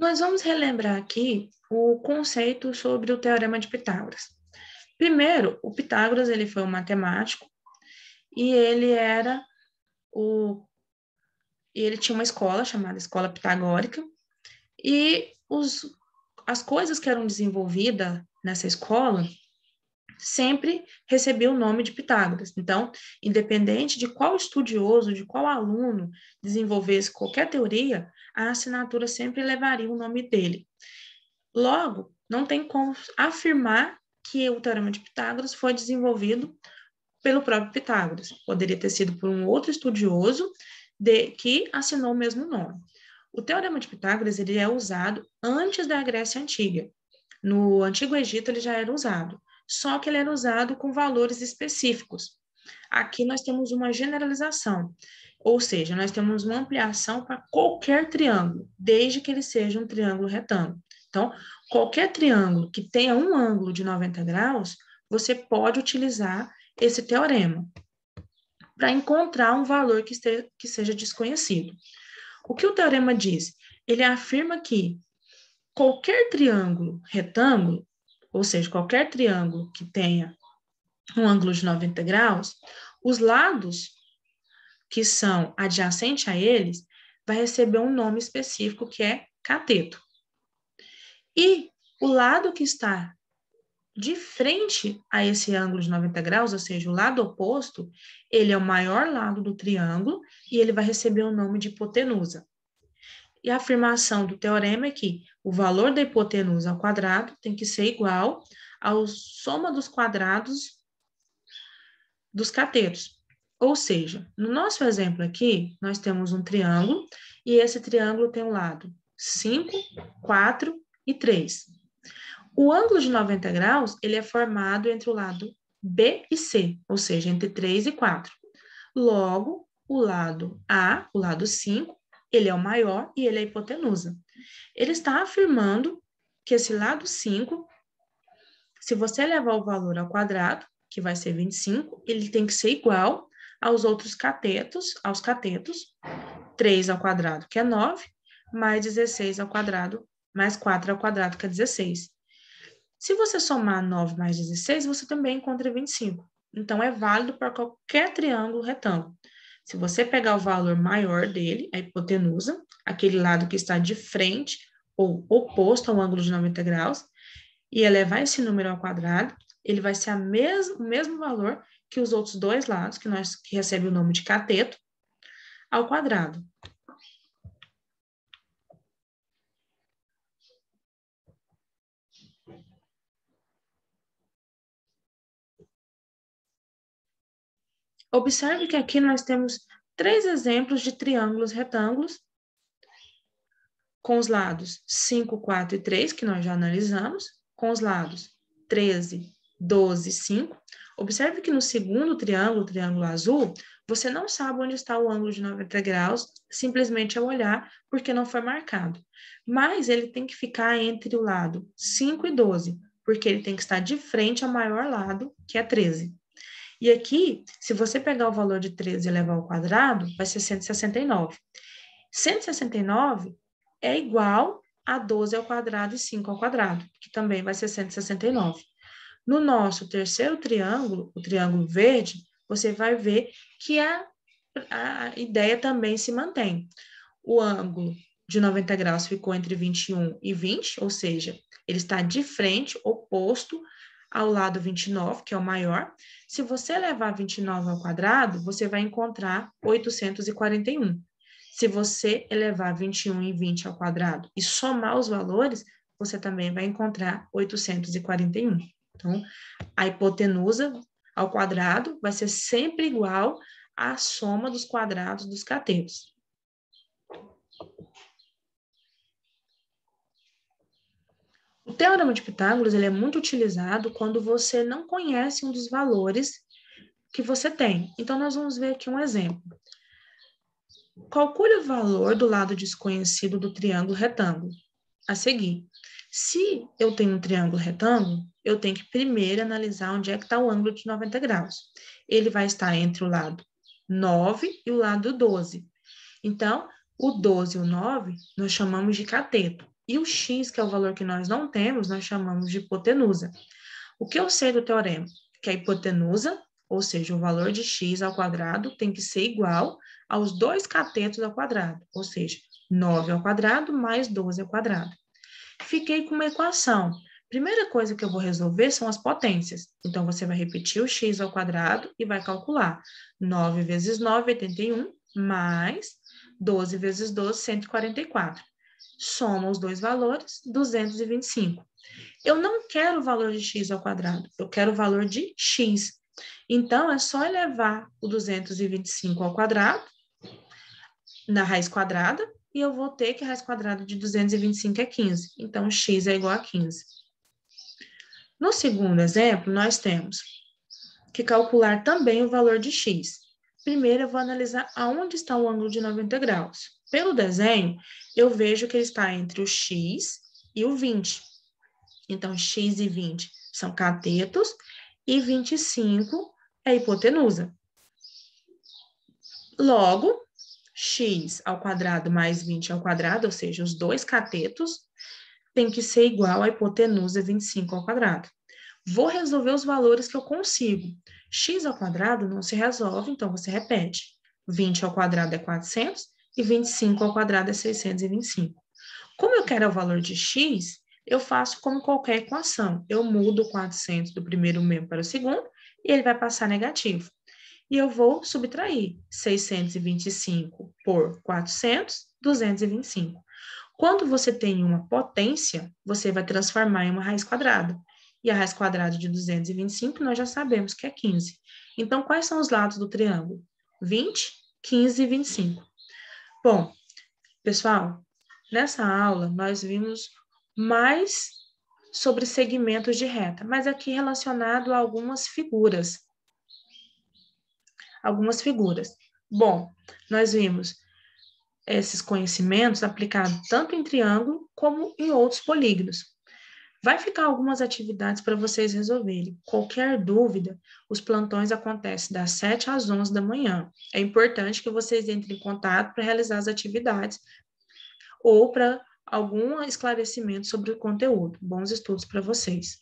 Nós vamos relembrar aqui o conceito sobre o Teorema de Pitágoras. Primeiro, o Pitágoras ele foi um matemático e ele era o e ele tinha uma escola chamada Escola Pitagórica e os, as coisas que eram desenvolvidas nessa escola sempre recebeu o nome de Pitágoras. Então, independente de qual estudioso, de qual aluno desenvolvesse qualquer teoria, a assinatura sempre levaria o nome dele. Logo, não tem como afirmar que o Teorema de Pitágoras foi desenvolvido pelo próprio Pitágoras. Poderia ter sido por um outro estudioso de, que assinou o mesmo nome. O Teorema de Pitágoras ele é usado antes da Grécia Antiga. No Antigo Egito ele já era usado só que ele era usado com valores específicos. Aqui nós temos uma generalização, ou seja, nós temos uma ampliação para qualquer triângulo, desde que ele seja um triângulo retângulo. Então, qualquer triângulo que tenha um ângulo de 90 graus, você pode utilizar esse teorema para encontrar um valor que, esteja, que seja desconhecido. O que o teorema diz? Ele afirma que qualquer triângulo retângulo ou seja, qualquer triângulo que tenha um ângulo de 90 graus, os lados que são adjacentes a eles vai receber um nome específico que é cateto. E o lado que está de frente a esse ângulo de 90 graus, ou seja, o lado oposto, ele é o maior lado do triângulo e ele vai receber o nome de hipotenusa e a afirmação do teorema é que o valor da hipotenusa ao quadrado tem que ser igual à soma dos quadrados dos catetos. Ou seja, no nosso exemplo aqui, nós temos um triângulo e esse triângulo tem um lado 5, 4 e 3. O ângulo de 90 graus, ele é formado entre o lado B e C, ou seja, entre 3 e 4. Logo, o lado A, o lado 5, ele é o maior e ele é a hipotenusa. Ele está afirmando que esse lado 5, se você levar o valor ao quadrado, que vai ser 25, ele tem que ser igual aos outros catetos, aos catetos, 3 ao quadrado, que é 9, mais 16 ao quadrado, mais 4 ao quadrado, que é 16. Se você somar 9 mais 16, você também encontra 25. Então, é válido para qualquer triângulo retângulo. Se você pegar o valor maior dele, a hipotenusa, aquele lado que está de frente ou oposto ao ângulo de 90 graus, e elevar esse número ao quadrado, ele vai ser mes o mesmo valor que os outros dois lados, que nós que recebe o nome de cateto, ao quadrado. Observe que aqui nós temos três exemplos de triângulos retângulos com os lados 5, 4 e 3, que nós já analisamos, com os lados 13, 12 e 5. Observe que no segundo triângulo, o triângulo azul, você não sabe onde está o ângulo de 90 graus, simplesmente ao é olhar, porque não foi marcado. Mas ele tem que ficar entre o lado 5 e 12, porque ele tem que estar de frente ao maior lado, que é 13. E aqui, se você pegar o valor de 13 e levar ao quadrado, vai ser 169. 169 é igual a 12 ao quadrado e 5 ao quadrado, que também vai ser 169. No nosso terceiro triângulo, o triângulo verde, você vai ver que a, a ideia também se mantém. O ângulo de 90 graus ficou entre 21 e 20, ou seja, ele está de frente, oposto ao lado 29, que é o maior. Se você levar 29 ao quadrado, você vai encontrar 841. Se você elevar 21 e 20 ao quadrado e somar os valores, você também vai encontrar 841. Então, a hipotenusa ao quadrado vai ser sempre igual à soma dos quadrados dos catetos. O Teorema de Pitágoras ele é muito utilizado quando você não conhece um dos valores que você tem. Então, nós vamos ver aqui um exemplo. Calcule o valor do lado desconhecido do triângulo retângulo. A seguir, se eu tenho um triângulo retângulo, eu tenho que primeiro analisar onde é que está o ângulo de 90 graus. Ele vai estar entre o lado 9 e o lado 12. Então, o 12 e o 9 nós chamamos de cateto. E o x, que é o valor que nós não temos, nós chamamos de hipotenusa. O que eu sei do teorema? Que a hipotenusa, ou seja, o valor de x ao quadrado, tem que ser igual aos dois catetos ao quadrado, ou seja, 9 ao quadrado mais 12 ao quadrado. Fiquei com uma equação. Primeira coisa que eu vou resolver são as potências. Então, você vai repetir o x ao quadrado e vai calcular. 9 vezes 9, 81, mais 12 vezes 12, 144 soma os dois valores, 225. Eu não quero o valor de x ao quadrado, eu quero o valor de x. Então, é só elevar o 225 ao quadrado, na raiz quadrada, e eu vou ter que a raiz quadrada de 225 é 15. Então, x é igual a 15. No segundo exemplo, nós temos que calcular também o valor de x. Primeiro, eu vou analisar aonde está o ângulo de 90 graus. Pelo desenho, eu vejo que ele está entre o x e o 20. Então, x e 20 são catetos e 25 é hipotenusa. Logo, x ao quadrado mais 20 ao quadrado, ou seja, os dois catetos, tem que ser igual à hipotenusa 25 ao quadrado. Vou resolver os valores que eu consigo x ao quadrado não se resolve, então você repete. 20 ao quadrado é 400 e 25 ao quadrado é 625. Como eu quero o valor de x, eu faço como qualquer equação. Eu mudo 400 do primeiro membro para o segundo e ele vai passar negativo. E eu vou subtrair 625 por 400, 225. Quando você tem uma potência, você vai transformar em uma raiz quadrada e a raiz quadrada de 225, nós já sabemos que é 15. Então, quais são os lados do triângulo? 20, 15 e 25. Bom, pessoal, nessa aula nós vimos mais sobre segmentos de reta, mas aqui relacionado a algumas figuras. Algumas figuras. Bom, nós vimos esses conhecimentos aplicados tanto em triângulo como em outros polígonos. Vai ficar algumas atividades para vocês resolverem. Qualquer dúvida, os plantões acontecem das 7 às 11 da manhã. É importante que vocês entrem em contato para realizar as atividades ou para algum esclarecimento sobre o conteúdo. Bons estudos para vocês.